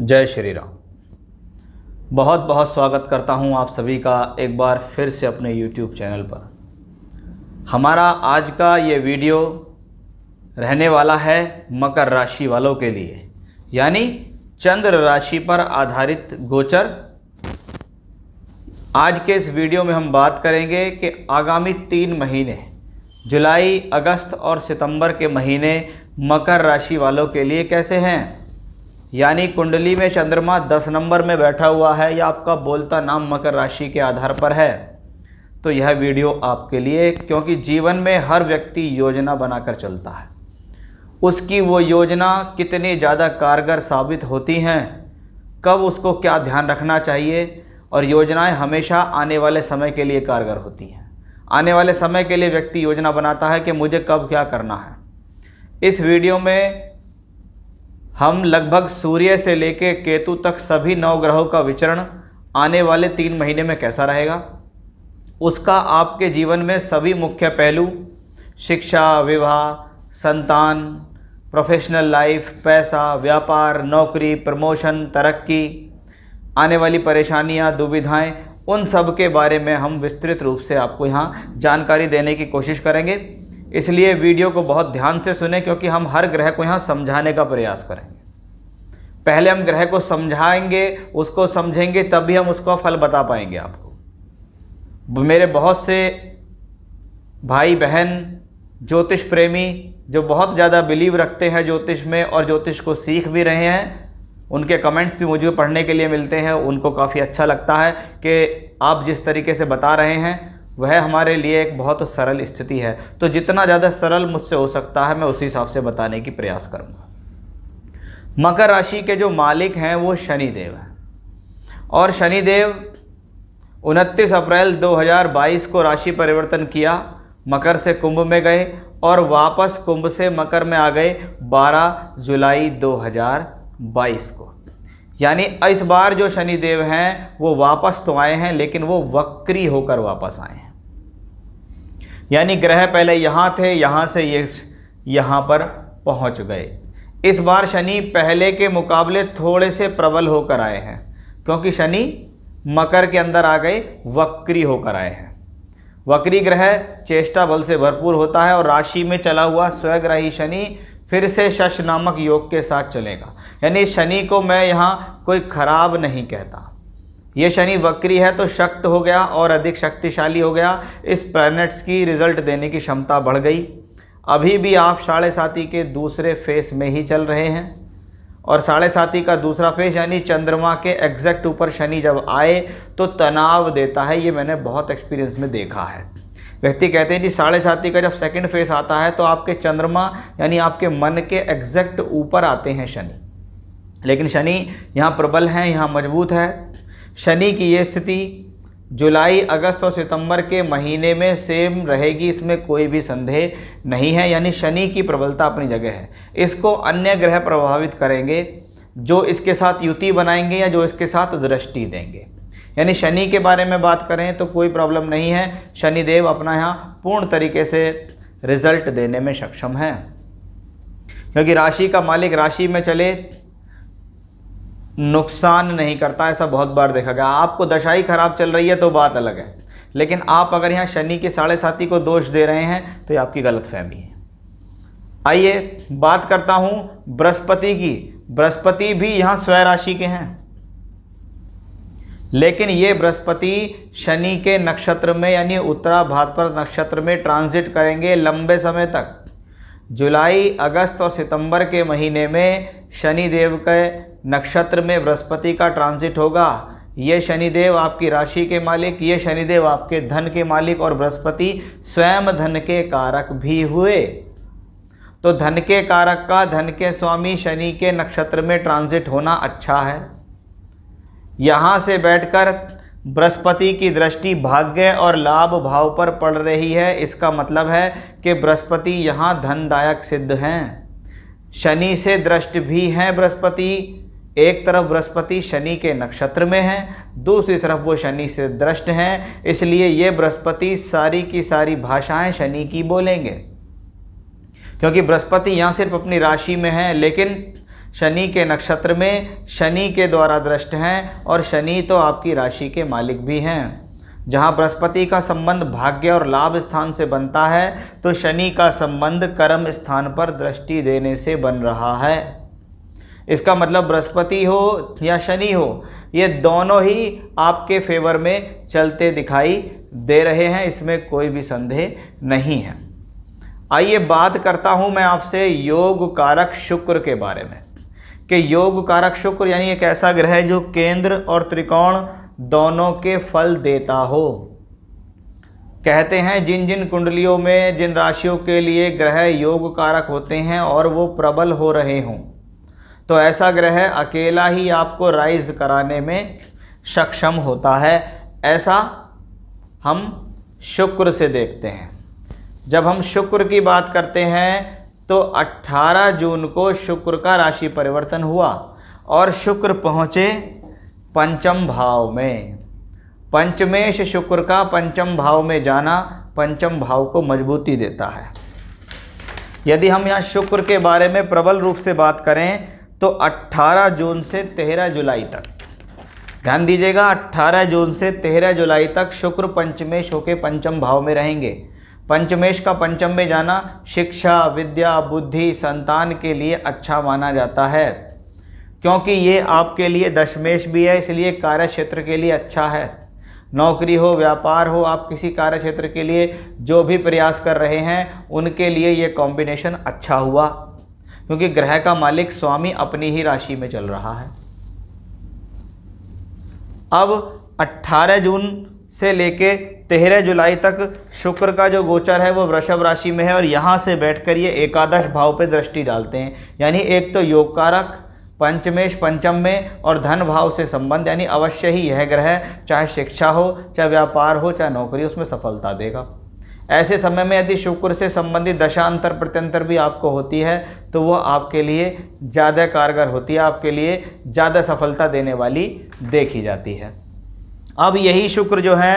जय श्री राम बहुत बहुत स्वागत करता हूं आप सभी का एक बार फिर से अपने YouTube चैनल पर हमारा आज का ये वीडियो रहने वाला है मकर राशि वालों के लिए यानी चंद्र राशि पर आधारित गोचर आज के इस वीडियो में हम बात करेंगे कि आगामी तीन महीने जुलाई अगस्त और सितंबर के महीने मकर राशि वालों के लिए कैसे हैं यानी कुंडली में चंद्रमा दस नंबर में बैठा हुआ है या आपका बोलता नाम मकर राशि के आधार पर है तो यह वीडियो आपके लिए क्योंकि जीवन में हर व्यक्ति योजना बनाकर चलता है उसकी वो योजना कितनी ज़्यादा कारगर साबित होती हैं कब उसको क्या ध्यान रखना चाहिए और योजनाएं हमेशा आने वाले समय के लिए कारगर होती हैं आने वाले समय के लिए व्यक्ति योजना बनाता है कि मुझे कब क्या करना है इस वीडियो में हम लगभग सूर्य से लेके केतु तक सभी नौ ग्रहों का विचरण आने वाले तीन महीने में कैसा रहेगा उसका आपके जीवन में सभी मुख्य पहलू शिक्षा विवाह संतान प्रोफेशनल लाइफ पैसा व्यापार नौकरी प्रमोशन तरक्की आने वाली परेशानियां दुविधाएं उन सब के बारे में हम विस्तृत रूप से आपको यहाँ जानकारी देने की कोशिश करेंगे इसलिए वीडियो को बहुत ध्यान से सुने क्योंकि हम हर ग्रह को यहाँ समझाने का प्रयास करेंगे पहले हम ग्रह को समझाएंगे उसको समझेंगे तभी हम उसका फल बता पाएंगे आपको मेरे बहुत से भाई बहन ज्योतिष प्रेमी जो बहुत ज़्यादा बिलीव रखते हैं ज्योतिष में और ज्योतिष को सीख भी रहे हैं उनके कमेंट्स भी मुझे पढ़ने के लिए मिलते हैं उनको काफ़ी अच्छा लगता है कि आप जिस तरीके से बता रहे हैं वह हमारे लिए एक बहुत सरल स्थिति है तो जितना ज़्यादा सरल मुझसे हो सकता है मैं उसी हिसाब से बताने की प्रयास करूँगा मकर राशि के जो मालिक हैं वो शनिदेव हैं और शनिदेव 29 अप्रैल 2022 को राशि परिवर्तन किया मकर से कुंभ में गए और वापस कुंभ से मकर में आ गए 12 जुलाई 2022 को यानी इस बार जो शनिदेव हैं वो वापस तो आए हैं लेकिन वो वक्री होकर वापस आए हैं यानी ग्रह पहले यहाँ थे यहाँ से ये यहाँ पर पहुँच गए इस बार शनि पहले के मुकाबले थोड़े से प्रबल होकर आए हैं क्योंकि शनि मकर के अंदर आ गए वक्री होकर आए हैं वक्री ग्रह चेष्टा बल से भरपूर होता है और राशि में चला हुआ स्वग्रही शनि फिर से शश नामक योग के साथ चलेगा यानी शनि को मैं यहाँ कोई खराब नहीं कहता ये शनि वक्री है तो शक्त हो गया और अधिक शक्तिशाली हो गया इस प्लैनेट्स की रिजल्ट देने की क्षमता बढ़ गई अभी भी आप साढ़े साथी के दूसरे फेस में ही चल रहे हैं और साढ़े साथी का दूसरा फेस यानी चंद्रमा के एग्जैक्ट ऊपर शनि जब आए तो तनाव देता है ये मैंने बहुत एक्सपीरियंस में देखा है व्यक्ति कहते हैं जी साढ़े साथी का जब सेकंड फेस आता है तो आपके चंद्रमा यानी आपके मन के एग्जैक्ट ऊपर आते हैं शनि लेकिन शनि यहाँ प्रबल हैं यहाँ मजबूत है शनि की ये स्थिति जुलाई अगस्त और सितंबर के महीने में सेम रहेगी इसमें कोई भी संदेह नहीं है यानी शनि की प्रबलता अपनी जगह है इसको अन्य ग्रह प्रभावित करेंगे जो इसके साथ युति बनाएंगे या जो इसके साथ दृष्टि देंगे यानी शनि के बारे में बात करें तो कोई प्रॉब्लम नहीं है शनिदेव अपना यहाँ पूर्ण तरीके से रिजल्ट देने में सक्षम है क्योंकि राशि का मालिक राशि में चले नुकसान नहीं करता ऐसा बहुत बार देखा गया आपको दशाई खराब चल रही है तो बात अलग है लेकिन आप अगर यहाँ शनि के साढ़े साथी को दोष दे रहे हैं तो ये आपकी गलत फहमी है आइए बात करता हूँ बृहस्पति की बृहस्पति भी यहाँ स्व राशि के हैं लेकिन ये बृहस्पति शनि के नक्षत्र में यानी उत्तरा भाद्रपद नक्षत्र में ट्रांजिट करेंगे लंबे समय तक जुलाई अगस्त और सितंबर के महीने में शनि देव के नक्षत्र में बृहस्पति का ट्रांजिट होगा ये शनिदेव आपकी राशि के मालिक ये शनिदेव आपके धन के मालिक और बृहस्पति स्वयं धन के कारक भी हुए तो धन के कारक का धन के स्वामी शनि के नक्षत्र में ट्रांजिट होना अच्छा है यहाँ से बैठकर बृहस्पति की दृष्टि भाग्य और लाभ भाव पर पड़ रही है इसका मतलब है कि बृहस्पति यहाँ धनदायक सिद्ध हैं शनि से दृष्ट भी हैं बृहस्पति एक तरफ बृहस्पति शनि के नक्षत्र में हैं दूसरी तरफ वो शनि से दृष्ट हैं इसलिए ये बृहस्पति सारी की सारी भाषाएं शनि की बोलेंगे क्योंकि बृहस्पति यहाँ सिर्फ अपनी राशि में है लेकिन शनि के नक्षत्र में शनि के द्वारा दृष्ट हैं और शनि तो आपकी राशि के मालिक भी हैं जहाँ बृहस्पति का संबंध भाग्य और लाभ स्थान से बनता है तो शनि का संबंध कर्म स्थान पर दृष्टि देने से बन रहा है इसका मतलब बृहस्पति हो या शनि हो ये दोनों ही आपके फेवर में चलते दिखाई दे रहे हैं इसमें कोई भी संदेह नहीं है आइए बात करता हूँ मैं आपसे योग कारक शुक्र के बारे में कि योग कारक शुक्र यानी एक ऐसा ग्रह है जो केंद्र और त्रिकोण दोनों के फल देता हो कहते हैं जिन जिन कुंडलियों में जिन राशियों के लिए ग्रह योग कारक होते हैं और वो प्रबल हो रहे हों तो ऐसा ग्रह अकेला ही आपको राइज कराने में सक्षम होता है ऐसा हम शुक्र से देखते हैं जब हम शुक्र की बात करते हैं तो 18 जून को शुक्र का राशि परिवर्तन हुआ और शुक्र पहुँचे पंचम भाव में पंचमेश शुक्र का पंचम भाव में जाना पंचम भाव को मजबूती देता है यदि हम यहाँ शुक्र के बारे में प्रबल रूप से बात करें तो 18 जून से 13 जुलाई तक ध्यान दीजिएगा 18 जून से 13 जुलाई तक शुक्र पंचमेश होकर पंचम भाव में रहेंगे पंचमेश का पंचम में जाना शिक्षा विद्या बुद्धि संतान के लिए अच्छा माना जाता है क्योंकि ये आपके लिए दशमेश भी है इसलिए कार्य क्षेत्र के लिए अच्छा है नौकरी हो व्यापार हो आप किसी कार्य क्षेत्र के लिए जो भी प्रयास कर रहे हैं उनके लिए ये कॉम्बिनेशन अच्छा हुआ क्योंकि ग्रह का मालिक स्वामी अपनी ही राशि में चल रहा है अब 18 जून से लेके तेरह जुलाई तक शुक्र का जो गोचर है वो वृषभ राशि में है और यहाँ से बैठकर ये एकादश भाव पे दृष्टि डालते हैं यानी एक तो योग कारक पंचमेश पंचम में और धन भाव से संबंध यानी अवश्य ही यह ग्रह चाहे शिक्षा हो चाहे व्यापार हो चाहे नौकरी उसमें सफलता देगा ऐसे समय में यदि शुक्र से संबंधित दशांतर प्रत्यंतर भी आपको होती है तो वह आपके लिए ज़्यादा कारगर होती है आपके लिए ज़्यादा सफलता देने वाली देखी जाती है अब यही शुक्र जो है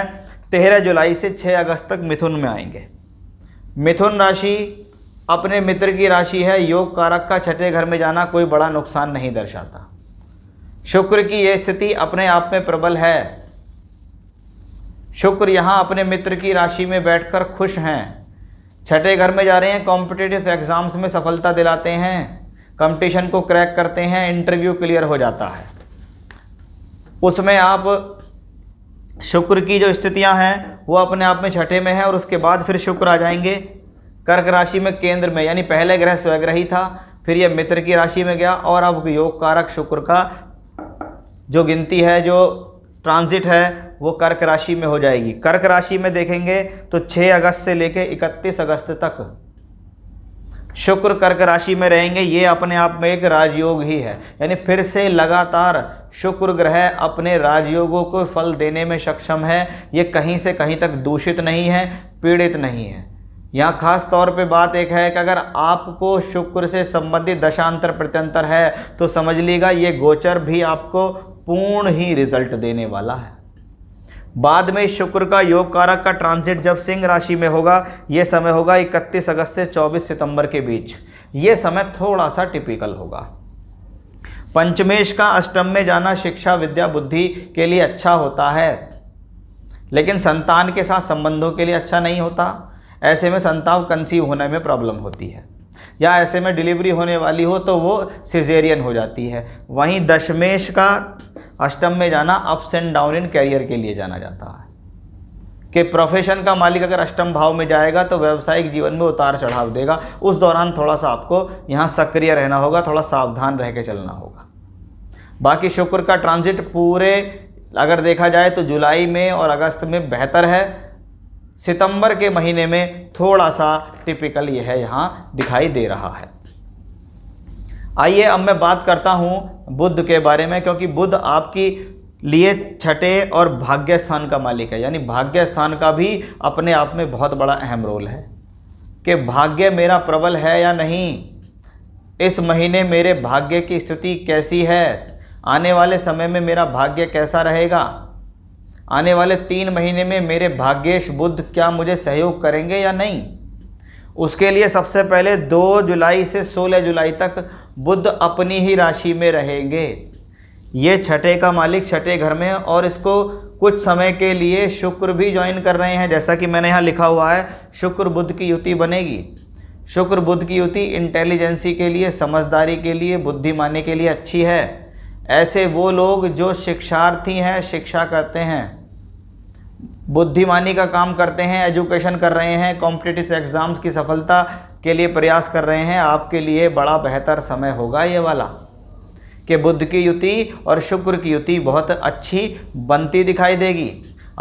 तेरह जुलाई से छः अगस्त तक मिथुन में आएंगे मिथुन राशि अपने मित्र की राशि है योग कारक का छठे घर में जाना कोई बड़ा नुकसान नहीं दर्शाता शुक्र की यह स्थिति अपने आप में प्रबल है शुक्र यहाँ अपने मित्र की राशि में बैठकर खुश हैं छठे घर में जा रहे हैं कॉम्पिटेटिव एग्ज़ाम्स में सफलता दिलाते हैं कंपटीशन को क्रैक करते हैं इंटरव्यू क्लियर हो जाता है उसमें आप शुक्र की जो स्थितियां हैं वो अपने आप में छठे में हैं और उसके बाद फिर शुक्र आ जाएंगे कर्क राशि में केंद्र में यानी पहले ग्रह स्वग्रही था फिर यह मित्र की राशि में गया और अब योग कारक शुक्र का जो गिनती है जो ट्रांजिट है वो कर्क राशि में हो जाएगी कर्क राशि में देखेंगे तो 6 अगस्त से लेकर 31 अगस्त तक शुक्र कर्क राशि में रहेंगे ये अपने आप में एक राजयोग ही है यानी फिर से लगातार शुक्र ग्रह अपने राजयोगों को फल देने में सक्षम है ये कहीं से कहीं तक दूषित नहीं है पीड़ित नहीं है यहाँ खास तौर पे बात एक है कि अगर आपको शुक्र से संबंधित दशांतर प्रत्यंतर है तो समझ लीजिएगा ये गोचर भी आपको पूर्ण ही रिजल्ट देने वाला है बाद में शुक्र का योग कारक का ट्रांजिट जब सिंह राशि में होगा यह समय होगा 31 अगस्त से 24 सितंबर के बीच यह समय थोड़ा सा टिपिकल होगा पंचमेश का अष्टम में जाना शिक्षा विद्या बुद्धि के लिए अच्छा होता है लेकिन संतान के साथ संबंधों के लिए अच्छा नहीं होता ऐसे में संतान कंसीव होने में प्रॉब्लम होती है या ऐसे में डिलीवरी होने वाली हो तो वो सिजेरियन हो जाती है वहीं दशमेश का अष्टम में जाना ups and down in career के लिए जाना जाता है कि प्रोफेशन का मालिक अगर अष्टम भाव में जाएगा तो व्यावसायिक जीवन में उतार चढ़ाव देगा उस दौरान थोड़ा सा आपको यहाँ सक्रिय रहना होगा थोड़ा सावधान रह के चलना होगा बाकी शुक्र का ट्रांजिट पूरे अगर देखा जाए तो जुलाई में और अगस्त में बेहतर है सितंबर के महीने में थोड़ा सा टिपिकल यह है यहाँ दिखाई दे रहा है आइए अब मैं बात करता हूँ बुद्ध के बारे में क्योंकि बुद्ध आपकी लिए छठे और भाग्य स्थान का मालिक है यानी भाग्य स्थान का भी अपने आप में बहुत बड़ा अहम रोल है कि भाग्य मेरा प्रबल है या नहीं इस महीने मेरे भाग्य की स्थिति कैसी है आने वाले समय में मेरा भाग्य कैसा रहेगा आने वाले तीन महीने में मेरे भाग्येश बुद्ध क्या मुझे सहयोग करेंगे या नहीं उसके लिए सबसे पहले 2 जुलाई से 16 जुलाई तक बुद्ध अपनी ही राशि में रहेंगे ये छठे का मालिक छठे घर में है और इसको कुछ समय के लिए शुक्र भी ज्वाइन कर रहे हैं जैसा कि मैंने यहाँ लिखा हुआ है शुक्र बुद्ध की युति बनेगी शुक्र बुद्ध की युति इंटेलिजेंसी के लिए समझदारी के लिए बुद्धिमानी के लिए अच्छी है ऐसे वो लोग जो शिक्षार्थी हैं शिक्षा करते हैं बुद्धिमानी का काम करते हैं एजुकेशन कर रहे हैं कॉम्पिटिटिव एग्ज़ाम्स की सफलता के लिए प्रयास कर रहे हैं आपके लिए बड़ा बेहतर समय होगा ये वाला कि बुद्ध की युति और शुक्र की युति बहुत अच्छी बनती दिखाई देगी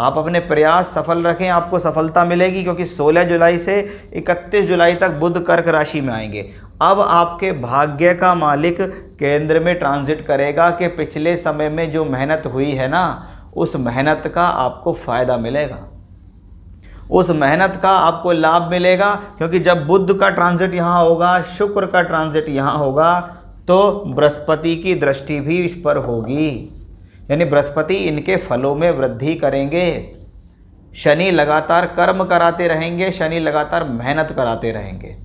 आप अपने प्रयास सफल रखें आपको सफलता मिलेगी क्योंकि 16 जुलाई से 31 जुलाई तक बुद्ध कर्क राशि में आएंगे अब आपके भाग्य का मालिक केंद्र में ट्रांजिट करेगा कि पिछले समय में जो मेहनत हुई है ना उस मेहनत का आपको फ़ायदा मिलेगा उस मेहनत का आपको लाभ मिलेगा क्योंकि जब बुद्ध का ट्रांजिट यहाँ होगा शुक्र का ट्रांजिट यहाँ होगा तो बृहस्पति की दृष्टि भी इस पर होगी यानी बृहस्पति इनके फलों में वृद्धि करेंगे शनि लगातार कर्म कराते रहेंगे शनि लगातार मेहनत कराते रहेंगे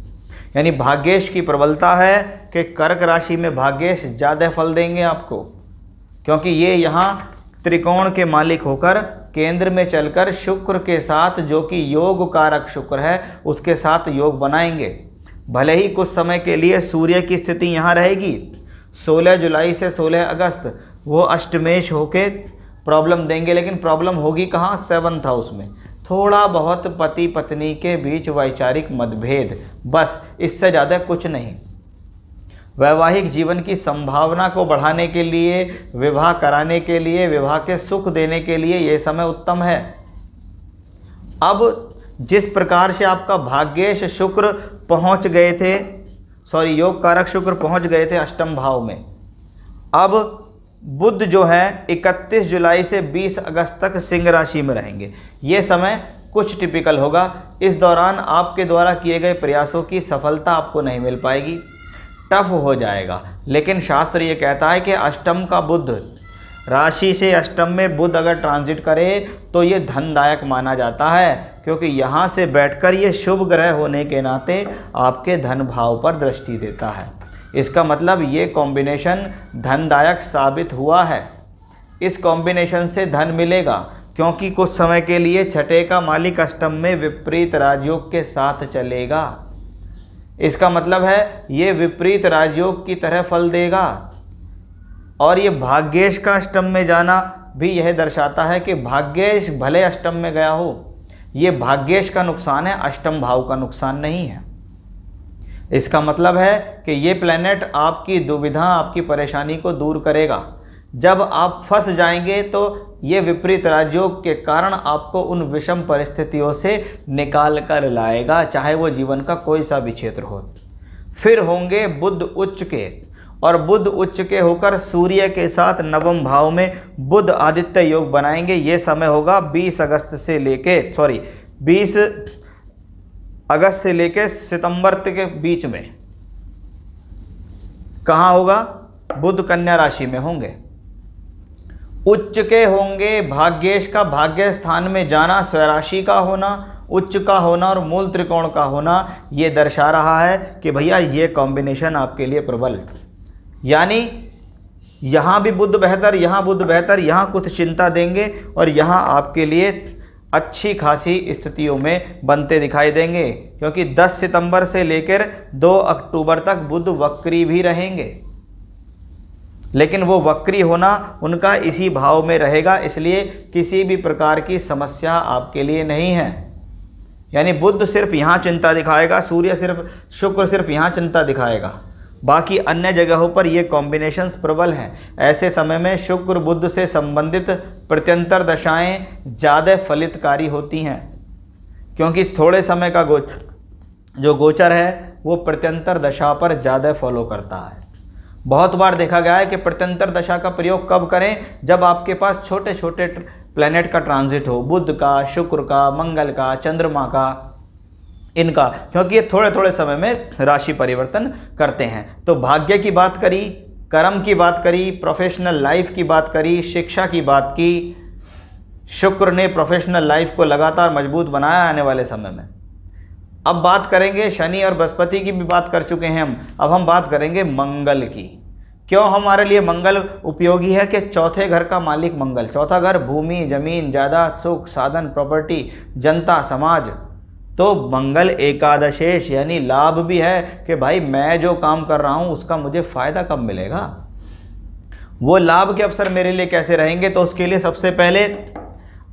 यानी भाग्येश की प्रबलता है कि कर्क राशि में भाग्येश ज़्यादा फल देंगे आपको क्योंकि ये यहाँ त्रिकोण के मालिक होकर केंद्र में चलकर शुक्र के साथ जो कि योग कारक शुक्र है उसके साथ योग बनाएंगे भले ही कुछ समय के लिए सूर्य की स्थिति यहाँ रहेगी 16 जुलाई से 16 अगस्त वो अष्टमेश होके प्रॉब्लम देंगे लेकिन प्रॉब्लम होगी कहाँ सेवन्थ हाउस में थोड़ा बहुत पति पत्नी के बीच वैचारिक मतभेद बस इससे ज़्यादा कुछ नहीं वैवाहिक जीवन की संभावना को बढ़ाने के लिए विवाह कराने के लिए विवाह के सुख देने के लिए ये समय उत्तम है अब जिस प्रकार से आपका भाग्येश शुक्र पहुंच गए थे सॉरी योग कारक शुक्र पहुंच गए थे अष्टम भाव में अब बुद्ध जो है 31 जुलाई से 20 अगस्त तक सिंह राशि में रहेंगे ये समय कुछ टिपिकल होगा इस दौरान आपके द्वारा किए गए प्रयासों की सफलता आपको नहीं मिल पाएगी टफ हो जाएगा लेकिन शास्त्र ये कहता है कि अष्टम का बुद्ध राशि से अष्टम में बुद्ध अगर ट्रांजिट करे तो ये धनदायक माना जाता है क्योंकि यहाँ से बैठकर ये शुभ ग्रह होने के नाते आपके धन भाव पर दृष्टि देता है इसका मतलब ये कॉम्बिनेशन धनदायक साबित हुआ है इस कॉम्बिनेशन से धन मिलेगा क्योंकि कुछ समय के लिए छठे का मालिक अष्टम में विपरीत राजयोग के साथ चलेगा इसका मतलब है ये विपरीत राजयोग की तरह फल देगा और ये भाग्येश का अष्टम में जाना भी यह दर्शाता है कि भाग्येश भले अष्टम में गया हो ये भाग्येश का नुकसान है अष्टम भाव का नुकसान नहीं है इसका मतलब है कि ये प्लेनेट आपकी दुविधा आपकी परेशानी को दूर करेगा जब आप फंस जाएंगे तो ये विपरीत राजयोग के कारण आपको उन विषम परिस्थितियों से निकाल कर लाएगा चाहे वो जीवन का कोई सा भी क्षेत्र हो फिर होंगे बुद्ध उच्च के और बुद्ध उच्च के होकर सूर्य के साथ नवम भाव में बुद्ध आदित्य योग बनाएंगे ये समय होगा 20 अगस्त से लेके सॉरी 20 अगस्त से लेके सितंबर के बीच में कहाँ होगा बुद्ध कन्या राशि में होंगे उच्च के होंगे भाग्येश का भाग्य स्थान में जाना स्वराशि का होना उच्च का होना और मूल त्रिकोण का होना ये दर्शा रहा है कि भैया ये कॉम्बिनेशन आपके लिए प्रबल यानी यहाँ भी बुद्ध बेहतर यहाँ बुद्ध बेहतर यहाँ कुछ चिंता देंगे और यहाँ आपके लिए अच्छी खासी स्थितियों में बनते दिखाई देंगे क्योंकि 10 सितंबर से लेकर 2 अक्टूबर तक बुद्ध वक्री भी रहेंगे लेकिन वो वक्री होना उनका इसी भाव में रहेगा इसलिए किसी भी प्रकार की समस्या आपके लिए नहीं है यानी बुद्ध सिर्फ यहाँ चिंता दिखाएगा सूर्य सिर्फ शुक्र सिर्फ यहाँ चिंता दिखाएगा बाकी अन्य जगहों पर ये कॉम्बिनेशंस प्रबल हैं ऐसे समय में शुक्र बुद्ध से संबंधित प्रत्यंतर दशाएं ज़्यादा फलितकारी होती हैं क्योंकि थोड़े समय का गोच जो गोचर है वो प्रत्यंतर दशा पर ज़्यादा फॉलो करता है बहुत बार देखा गया है कि प्रत्यंतर दशा का प्रयोग कब करें जब आपके पास छोटे छोटे प्लैनेट का ट्रांजिट हो बुध का शुक्र का मंगल का चंद्रमा का इनका क्योंकि ये थोड़े थोड़े समय में राशि परिवर्तन करते हैं तो भाग्य की बात करी कर्म की बात करी प्रोफेशनल लाइफ की बात करी शिक्षा की बात की शुक्र ने प्रोफेशनल लाइफ को लगातार मजबूत बनाया आने वाले समय में अब बात करेंगे शनि और बृहस्पति की भी बात कर चुके हैं हम अब हम बात करेंगे मंगल की क्यों हमारे लिए मंगल उपयोगी है कि चौथे घर का मालिक मंगल चौथा घर भूमि जमीन जायदाद सुख साधन प्रॉपर्टी जनता समाज तो मंगल एकादशेष यानी लाभ भी है कि भाई मैं जो काम कर रहा हूँ उसका मुझे फ़ायदा कब मिलेगा वो लाभ के अवसर मेरे लिए कैसे रहेंगे तो उसके लिए सबसे पहले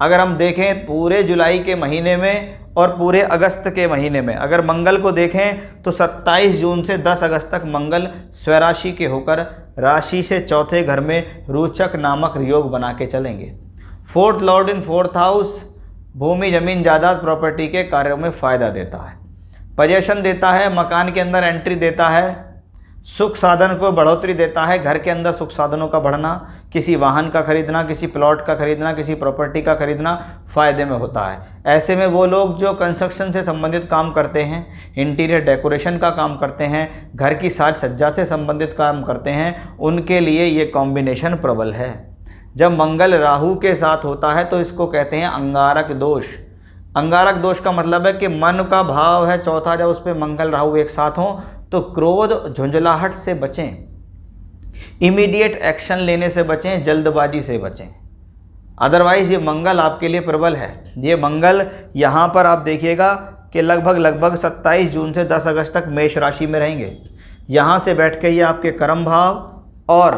अगर हम देखें पूरे जुलाई के महीने में और पूरे अगस्त के महीने में अगर मंगल को देखें तो 27 जून से 10 अगस्त तक मंगल स्वराशि के होकर राशि से चौथे घर में रोचक नामक योग बना के चलेंगे fourth lord in fourth house भूमि जमीन जायदाद प्रॉपर्टी के कार्यों में फ़ायदा देता है पजेशन देता है मकान के अंदर एंट्री देता है सुख साधन को बढ़ोतरी देता है घर के अंदर सुख साधनों का बढ़ना किसी वाहन का खरीदना किसी प्लॉट का खरीदना किसी प्रॉपर्टी का खरीदना फ़ायदे में होता है ऐसे में वो लोग जो कंस्ट्रक्शन से संबंधित काम करते हैं इंटीरियर डेकोरेशन का काम करते हैं घर की साज सज्जा से संबंधित काम करते हैं उनके लिए ये कॉम्बिनेशन प्रबल है जब मंगल राहु के साथ होता है तो इसको कहते हैं अंगारक दोष अंगारक दोष का मतलब है कि मन का भाव है चौथा जब उस पर मंगल राहु एक साथ हों तो क्रोध झुंझलाहट से बचें इमीडिएट एक्शन लेने से बचें जल्दबाजी से बचें अदरवाइज़ ये मंगल आपके लिए प्रबल है ये मंगल यहाँ पर आप देखिएगा कि लगभग लगभग 27 जून से 10 अगस्त तक मेष राशि में रहेंगे यहाँ से बैठ के ये आपके कर्म भाव और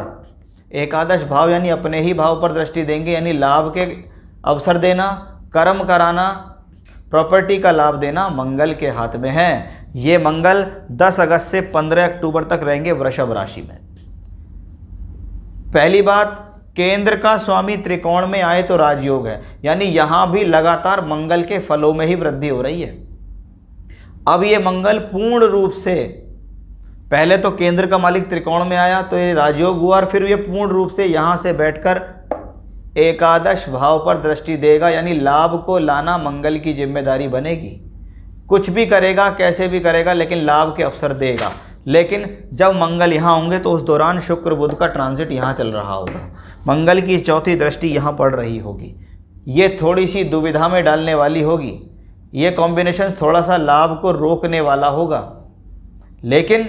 एकादश भाव यानी अपने ही भाव पर दृष्टि देंगे यानी लाभ के अवसर देना कर्म कराना प्रॉपर्टी का लाभ देना मंगल के हाथ में है ये मंगल 10 अगस्त से 15 अक्टूबर तक रहेंगे वृषभ राशि में पहली बात केंद्र का स्वामी त्रिकोण में आए तो राजयोग है यानी यहाँ भी लगातार मंगल के फलों में ही वृद्धि हो रही है अब ये मंगल पूर्ण रूप से पहले तो केंद्र का मालिक त्रिकोण में आया तो ये राजयोग हुआ और फिर ये पूर्ण रूप से यहाँ से बैठकर एकादश भाव पर दृष्टि देगा यानी लाभ को लाना मंगल की जिम्मेदारी बनेगी कुछ भी करेगा कैसे भी करेगा लेकिन लाभ के अवसर देगा लेकिन जब मंगल यहाँ होंगे तो उस दौरान शुक्र बुध का ट्रांजिट यहाँ चल रहा होगा मंगल की चौथी दृष्टि यहाँ पड़ रही होगी ये थोड़ी सी दुविधा में डालने वाली होगी ये कॉम्बिनेशन थोड़ा सा लाभ को रोकने वाला होगा लेकिन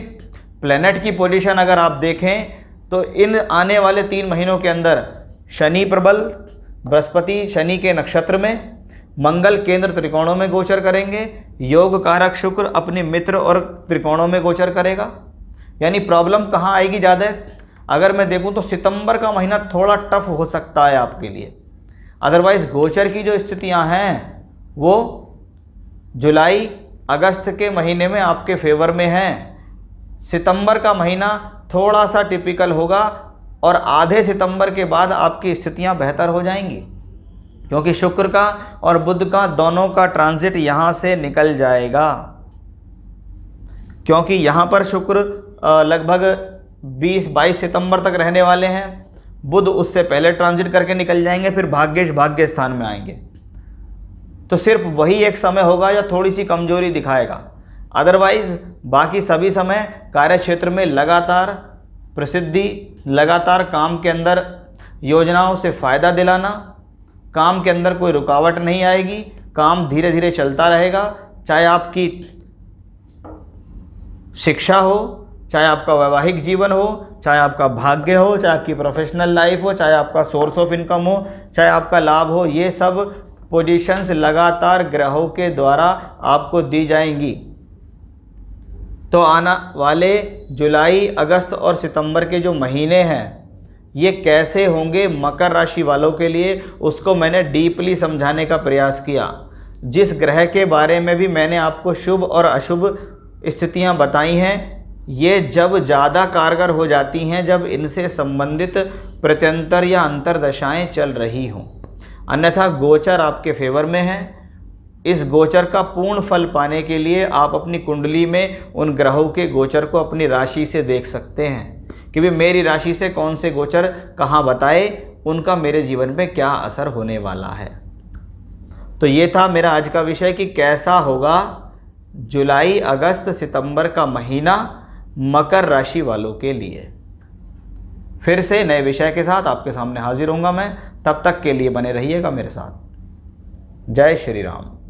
प्लेनेट की पोजीशन अगर आप देखें तो इन आने वाले तीन महीनों के अंदर शनि प्रबल बृहस्पति शनि के नक्षत्र में मंगल केंद्र त्रिकोणों में गोचर करेंगे योग कारक शुक्र अपने मित्र और त्रिकोणों में गोचर करेगा यानी प्रॉब्लम कहाँ आएगी ज़्यादा अगर मैं देखूँ तो सितंबर का महीना थोड़ा टफ हो सकता है आपके लिए अदरवाइज़ गोचर की जो स्थितियाँ हैं वो जुलाई अगस्त के महीने में आपके फेवर में हैं सितंबर का महीना थोड़ा सा टिपिकल होगा और आधे सितंबर के बाद आपकी स्थितियाँ बेहतर हो जाएंगी क्योंकि शुक्र का और बुध का दोनों का ट्रांजिट यहाँ से निकल जाएगा क्योंकि यहाँ पर शुक्र लगभग 20-22 सितंबर तक रहने वाले हैं बुध उससे पहले ट्रांजिट करके निकल जाएंगे फिर भाग्यश भाग्य स्थान में आएंगे तो सिर्फ वही एक समय होगा जो थोड़ी सी कमजोरी दिखाएगा अदरवाइज बाकी सभी समय कार्य क्षेत्र में लगातार प्रसिद्धि लगातार काम के अंदर योजनाओं से फ़ायदा दिलाना काम के अंदर कोई रुकावट नहीं आएगी काम धीरे धीरे चलता रहेगा चाहे आपकी शिक्षा हो चाहे आपका वैवाहिक जीवन हो चाहे आपका भाग्य हो चाहे आपकी प्रोफेशनल लाइफ हो चाहे आपका सोर्स ऑफ इनकम हो चाहे आपका लाभ हो ये सब पोजीशंस लगातार ग्रहों के द्वारा आपको दी जाएंगी तो आना वाले जुलाई अगस्त और सितंबर के जो महीने हैं ये कैसे होंगे मकर राशि वालों के लिए उसको मैंने डीपली समझाने का प्रयास किया जिस ग्रह के बारे में भी मैंने आपको शुभ और अशुभ स्थितियां बताई हैं ये जब ज़्यादा कारगर हो जाती हैं जब इनसे संबंधित प्रत्यंतर या अंतरदशाएँ चल रही हों अन्यथा गोचर आपके फेवर में है इस गोचर का पूर्ण फल पाने के लिए आप अपनी कुंडली में उन ग्रहों के गोचर को अपनी राशि से देख सकते हैं कि भी मेरी राशि से कौन से गोचर कहाँ बताए उनका मेरे जीवन में क्या असर होने वाला है तो ये था मेरा आज का विषय कि कैसा होगा जुलाई अगस्त सितंबर का महीना मकर राशि वालों के लिए फिर से नए विषय के साथ आपके सामने हाजिर होऊंगा मैं तब तक के लिए बने रहिएगा मेरे साथ जय श्री राम